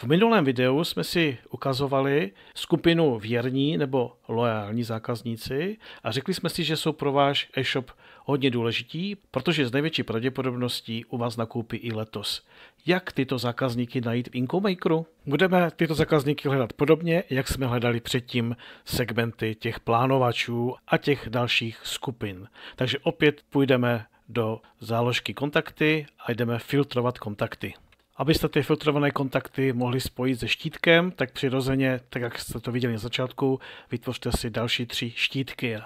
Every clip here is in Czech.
V minulém videu jsme si ukazovali skupinu věrní nebo loajální zákazníci a řekli jsme si, že jsou pro váš e-shop hodně důležití, protože z největší pravděpodobností u vás nakoupí i letos. Jak tyto zákazníky najít v Incomakeru? Budeme tyto zákazníky hledat podobně, jak jsme hledali předtím segmenty těch plánovačů a těch dalších skupin. Takže opět půjdeme do záložky kontakty a jdeme filtrovat kontakty. Abyste ty filtrované kontakty mohli spojit se štítkem, tak přirozeně, tak jak jste to viděli na začátku, vytvořte si další tři štítky.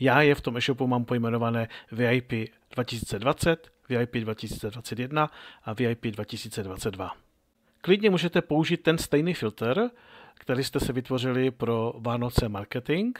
Já je v tom e-shopu mám pojmenované VIP 2020, VIP 2021 a VIP 2022. Klidně můžete použít ten stejný filtr, který jste se vytvořili pro Vánoce marketing,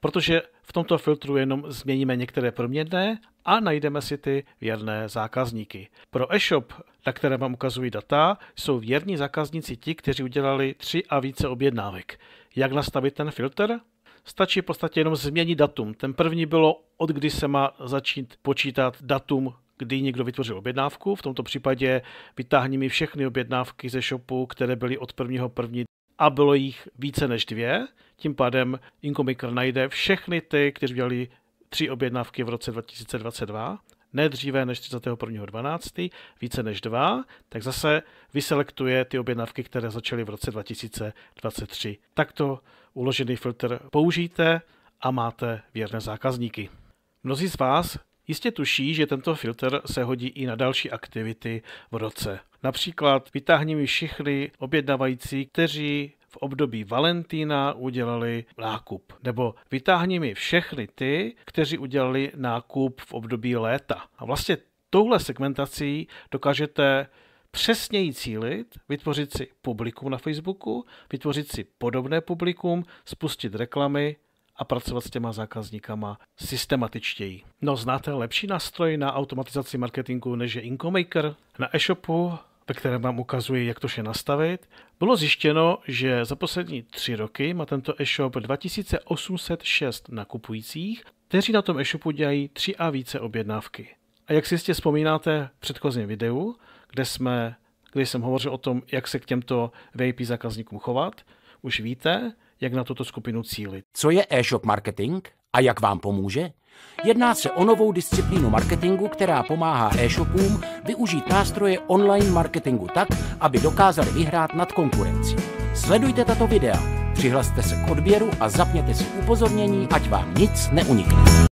protože v tomto filtru jenom změníme některé proměnné a najdeme si ty věrné zákazníky. Pro e-shop, na kterém vám ukazují data, jsou věrní zákazníci ti, kteří udělali tři a více objednávek. Jak nastavit ten filtr? Stačí v podstatě jenom změnit datum. Ten první bylo, od kdy se má začít počítat datum kdy někdo vytvořil objednávku. V tomto případě vytáhni mi všechny objednávky ze shopu, které byly od první a bylo jich více než dvě, tím pádem Inkomikr najde všechny ty, kteří dělali tři objednávky v roce 2022, ne dříve než 31.12., více než dva, tak zase vyselektuje ty objednávky, které začaly v roce 2023. Takto uložený filtr použijte a máte věrné zákazníky. Mnozí z vás Jistě tuší, že tento filtr se hodí i na další aktivity v roce. Například vytáhni mi všichni objednavající, kteří v období Valentína udělali nákup. Nebo vytáhni mi všechny ty, kteří udělali nákup v období léta. A vlastně touhle segmentací dokážete přesněji cílit, vytvořit si publikum na Facebooku, vytvořit si podobné publikum, spustit reklamy a pracovat s těma zákazníkama systematičtěji. No znáte lepší nástroj na automatizaci marketingu než je Incomaker? Na e-shopu ve kterém vám ukazuji, jak to vše nastavit, bylo zjištěno, že za poslední tři roky má tento e-shop 2806 nakupujících, kteří na tom e-shopu dělají tři a více objednávky. A jak si jistě vzpomínáte v předchozím videu, kde, jsme, kde jsem hovořil o tom, jak se k těmto VIP zákazníkům chovat, už víte, jak na tuto skupinu cílit. Co je e-shop marketing a jak vám pomůže? Jedná se o novou disciplínu marketingu, která pomáhá e-shopům využít nástroje online marketingu tak, aby dokázali vyhrát nad konkurencí. Sledujte tato videa, přihlaste se k odběru a zapněte si upozornění, ať vám nic neunikne.